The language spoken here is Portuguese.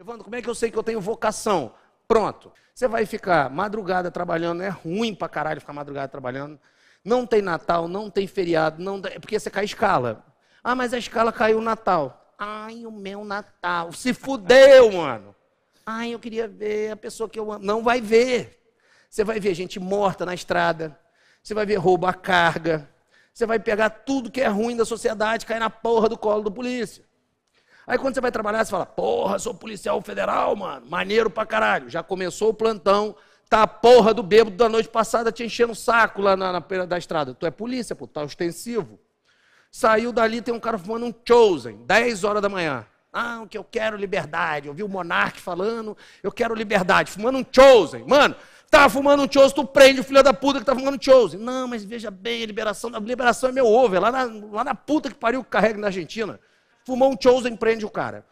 Evandro, como é que eu sei que eu tenho vocação? Pronto. Você vai ficar madrugada trabalhando, é ruim pra caralho ficar madrugada trabalhando. Não tem Natal, não tem feriado, não é porque você cai escala. Ah, mas a escala caiu o Natal. Ai, o meu Natal. Se fudeu, mano. Ai, eu queria ver a pessoa que eu amo. Não vai ver. Você vai ver gente morta na estrada. Você vai ver roubo a carga. Você vai pegar tudo que é ruim da sociedade, cair na porra do colo do polícia. Aí quando você vai trabalhar, você fala: Porra, sou policial federal, mano, maneiro pra caralho. Já começou o plantão, tá a porra do bêbado da noite passada te enchendo o saco lá na, na da estrada. Tu é polícia, pô, tá ostensivo. Saiu dali, tem um cara fumando um Chosen, 10 horas da manhã. Ah, o que eu quero liberdade. Eu vi o Monarque falando, eu quero liberdade. Fumando um Chosen. Mano, tá fumando um Chosen, tu prende o filho da puta que tá fumando um Chosen. Não, mas veja bem, a liberação, a liberação é meu ovo. É lá na, lá na puta que pariu que carrega na Argentina. Fumou um chosen, prende o cara.